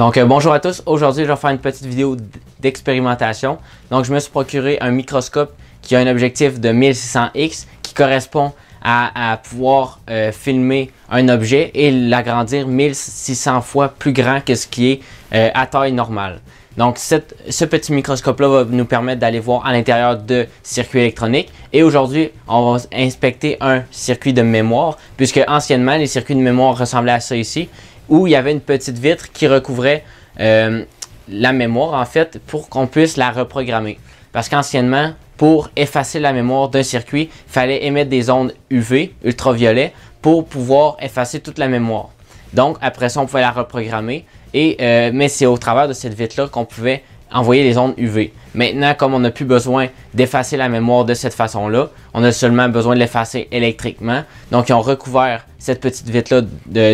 Donc euh, bonjour à tous, aujourd'hui je vais faire une petite vidéo d'expérimentation. Donc je me suis procuré un microscope qui a un objectif de 1600x qui correspond à, pouvoir euh, filmer un objet et l'agrandir 1600 fois plus grand que ce qui est euh, à taille normale. Donc ce petit microscope-là va nous permettre d'aller voir à l'intérieur de circuits électroniques. Et aujourd'hui, on va inspecter un circuit de mémoire, puisque anciennement, les circuits de mémoire ressemblaient à ça ici où il y avait une petite vitre qui recouvrait euh, la mémoire, en fait, pour qu'on puisse la reprogrammer. Parce qu'anciennement, pour effacer la mémoire d'un circuit, il fallait émettre des ondes UV, ultraviolets, pour pouvoir effacer toute la mémoire. Donc, après ça, on pouvait la reprogrammer. Et, euh, mais c'est au travers de cette vitre-là qu'on pouvait envoyer les ondes UV. Maintenant, comme on n'a plus besoin d'effacer la mémoire de cette façon-là, on a seulement besoin de l'effacer électriquement. Donc, ils ont recouvert cette petite vitre-là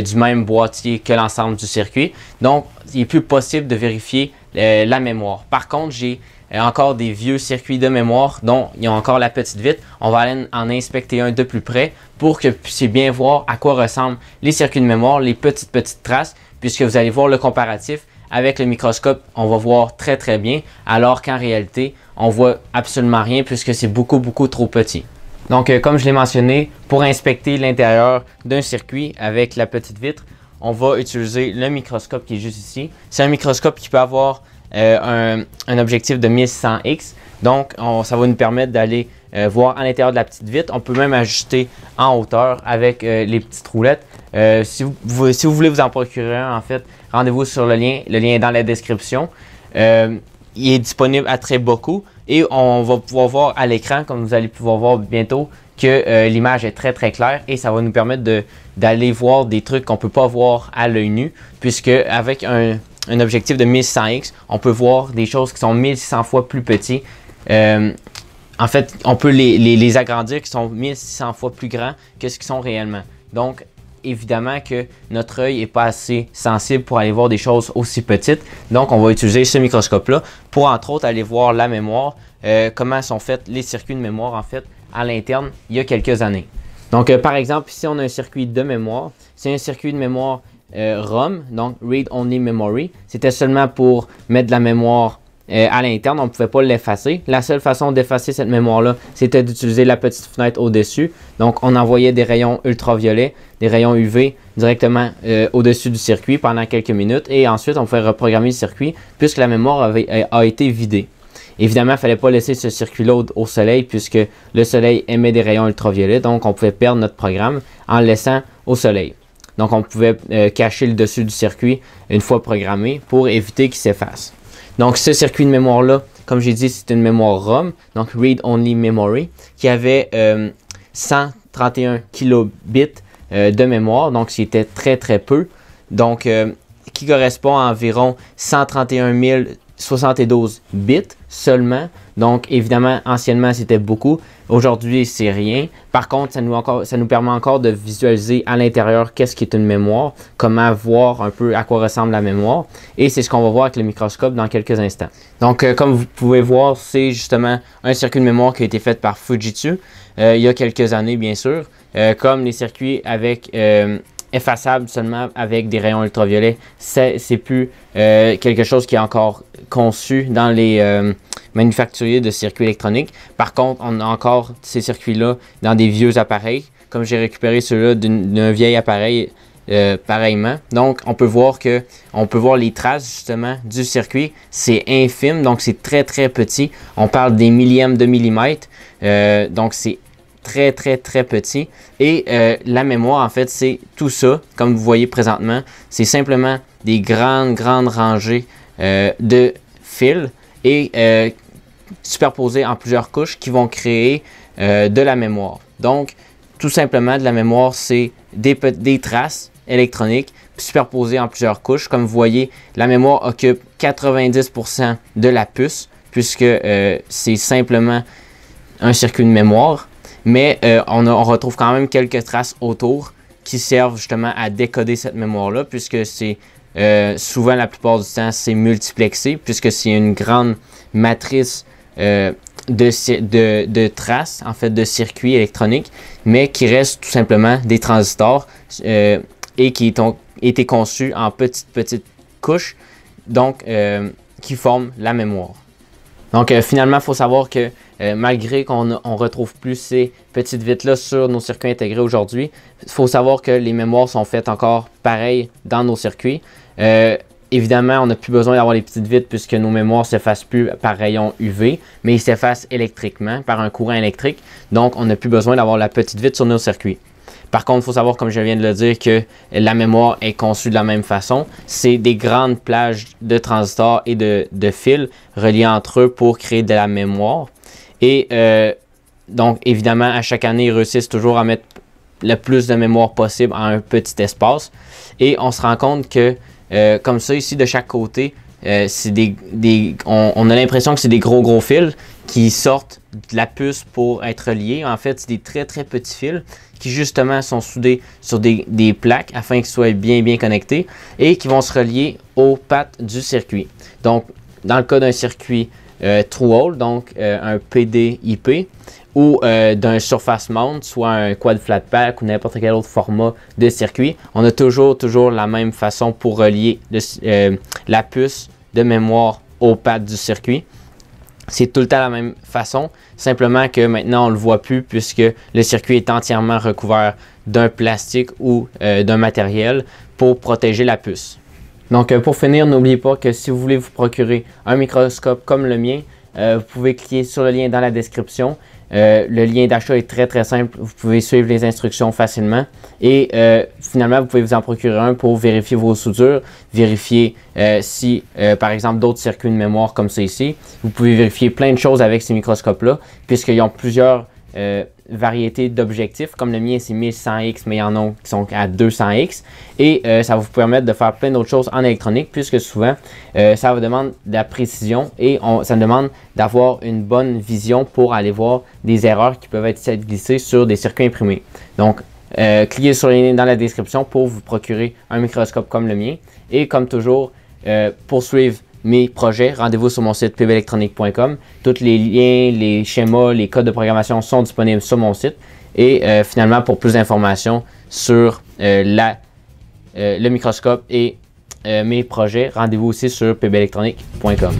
du même boîtier que l'ensemble du circuit. Donc, il n'est plus possible de vérifier euh, la mémoire. Par contre, j'ai euh, encore des vieux circuits de mémoire dont ils ont encore la petite vitre. On va aller en inspecter un de plus près pour que vous puissiez bien voir à quoi ressemblent les circuits de mémoire, les petites petites traces, puisque vous allez voir le comparatif avec le microscope, on va voir très très bien, alors qu'en réalité, on voit absolument rien puisque c'est beaucoup beaucoup trop petit. Donc euh, comme je l'ai mentionné, pour inspecter l'intérieur d'un circuit avec la petite vitre, on va utiliser le microscope qui est juste ici. C'est un microscope qui peut avoir euh, un, objectif de 1100x, donc ça va nous permettre d'aller euh, voir à l'intérieur de la petite vitre. On peut même ajuster en hauteur avec euh, les petites roulettes. Euh, si, vous, si, vous, voulez vous en procurer un, en fait, rendez-vous sur le lien. Le lien est dans la description. il est disponible à très beaucoup et on va pouvoir voir à l'écran, comme vous allez pouvoir voir bientôt, que l'image est très très claire et ça va nous permettre d'aller voir des trucs qu'on ne peut pas voir à l'œil nu, puisque avec un, objectif de 1600x, on peut voir des choses qui sont 1600 fois plus petites en fait, on peut les, agrandir qui sont 1600 fois plus grands que ce qu'ils sont réellement. Donc, évidemment que notre œil n'est pas assez sensible pour aller voir des choses aussi petites. Donc, on va utiliser ce microscope-là pour, entre autres, aller voir la mémoire, euh, comment sont faits les circuits de mémoire, en fait, à l'interne, il y a quelques années. Donc, euh, par exemple, ici, on a un circuit de mémoire. C'est un circuit de mémoire euh, ROM, donc Read Only Memory. C'était seulement pour mettre de la mémoire euh, à l'interne, on ne pouvait pas l'effacer. La seule façon d'effacer cette mémoire-là, c'était d'utiliser la petite fenêtre au-dessus. Donc, on envoyait des rayons ultraviolets, des rayons UV directement euh, au-dessus du circuit pendant quelques minutes et ensuite, on pouvait reprogrammer le circuit puisque la mémoire avait, euh, a été vidée. Évidemment, il ne fallait pas laisser ce circuit-là au soleil puisque le soleil émet des rayons ultraviolets, donc on pouvait perdre notre programme en le laissant au soleil. Donc, on pouvait cacher le dessus du circuit une fois programmé pour éviter qu'il s'efface. Donc, ce circuit de mémoire-là, comme j'ai dit, c'est une mémoire ROM, donc Read Only Memory, qui avait 131 euh, kilobits euh, de mémoire, donc c'était très très peu, donc euh, qui correspond à environ 131 072 bits seulement. Donc évidemment, anciennement, c'était beaucoup. Aujourd'hui, c'est rien. Par contre, ça nous, permet encore de visualiser à l'intérieur qu'est-ce qui est une mémoire, comment voir un peu à quoi ressemble la mémoire. Et c'est ce qu'on va voir avec le microscope dans quelques instants. Donc, euh, comme vous pouvez voir, c'est justement un circuit de mémoire qui a été fait par Fujitsu euh, il y a quelques années, bien sûr, euh, comme les circuits avec effaçable seulement avec des rayons ultraviolets. C'est plus euh, quelque chose qui est encore conçu dans les euh, manufacturiers de circuits électroniques. Par contre, on a encore ces circuits-là dans des vieux appareils, comme j'ai récupéré ceux-là d'un vieil appareil euh, pareillement. Donc, on peut voir que on peut voir les traces justement du circuit. C'est infime, donc c'est très très petit. On parle des millièmes de millimètres. donc c'est très, très, très petit. Et euh, la mémoire, en fait, c'est tout ça, comme vous voyez présentement. C'est simplement des grandes, grandes rangées euh, de fils et euh, superposées en plusieurs couches qui vont créer de la mémoire. Donc, tout simplement, de la mémoire, c'est des, des traces électroniques superposées en plusieurs couches. Comme vous voyez, la mémoire occupe 90% de la puce puisque c'est simplement un circuit de mémoire. Mais euh, on, retrouve quand même quelques traces autour qui servent justement à décoder cette mémoire-là, puisque c'est euh, souvent la plupart du temps c'est multiplexé, puisque c'est une grande matrice euh, de, de, traces, en fait de circuits électroniques, mais qui restent tout simplement des transistors et qui ont été conçus en petites petites couches, donc qui forment la mémoire. Donc euh, finalement, il faut savoir que euh, malgré qu'on ne retrouve plus ces petites vitres-là sur nos circuits intégrés aujourd'hui, il faut savoir que les mémoires sont faites encore pareil dans nos circuits. Euh, évidemment, on n'a plus besoin d'avoir les petites vitres puisque nos mémoires ne s'effacent plus par rayon UV, mais ils s'effacent électriquement par un courant électrique. Donc, on n'a plus besoin d'avoir la petite vitre sur nos circuits. Par contre, il faut savoir, comme je viens de le dire, que la mémoire est conçue de la même façon. C'est des grandes plages de transistors et de, fils reliés entre eux pour créer de la mémoire. Et euh, donc, évidemment, à chaque année, ils réussissent toujours à mettre le plus de mémoire possible en un petit espace. Et on se rend compte que, euh, comme ça, ici, de chaque côté, euh, on, a l'impression que c'est des gros gros fils qui sortent de la puce pour être liés. En fait, c'est des très très petits fils qui justement sont soudés sur des, plaques afin qu'ils soient bien bien connectés et qui vont se relier aux pattes du circuit. Donc, dans le cas d'un circuit euh, True-Hole, donc euh, un PDIP, ou d'un surface mount, soit un quad flat pack ou n'importe quel autre format de circuit, on a toujours, toujours la même façon pour relier la puce de mémoire au pad du circuit. C'est tout le temps la même façon, simplement que maintenant on ne le voit plus puisque le circuit est entièrement recouvert d'un plastique ou euh, d'un matériel pour protéger la puce. Donc euh, pour finir, n'oubliez pas que si vous voulez vous procurer un microscope comme le mien, euh, vous pouvez cliquer sur le lien dans la description. Euh, le lien d'achat est très très simple. Vous pouvez suivre les instructions facilement. Et euh, finalement, vous pouvez vous en procurer un pour vérifier vos soudures, vérifier si, par exemple, d'autres circuits de mémoire comme ça ici. Vous pouvez vérifier plein de choses avec ces microscopes-là, puisqu'ils ont plusieurs... Euh, variété d'objectifs. Comme le mien, c'est 1100X, mais il y en a qui sont à 200X. Et euh, ça va vous permettre de faire plein d'autres choses en électronique, puisque souvent, euh, ça vous demande de la précision et on, ça demande d'avoir une bonne vision pour aller voir des erreurs qui peuvent être glissées sur des circuits imprimés. Donc, euh, cliquez sur les liens dans la description pour vous procurer un microscope comme le mien. Et comme toujours, poursuivre mes projets, rendez-vous sur mon site pbelectronique.com. Tous les liens, les schémas, les codes de programmation sont disponibles sur mon site. Et euh, finalement, pour plus d'informations sur euh, euh, le microscope et mes projets, rendez-vous aussi sur pbelectronique.com.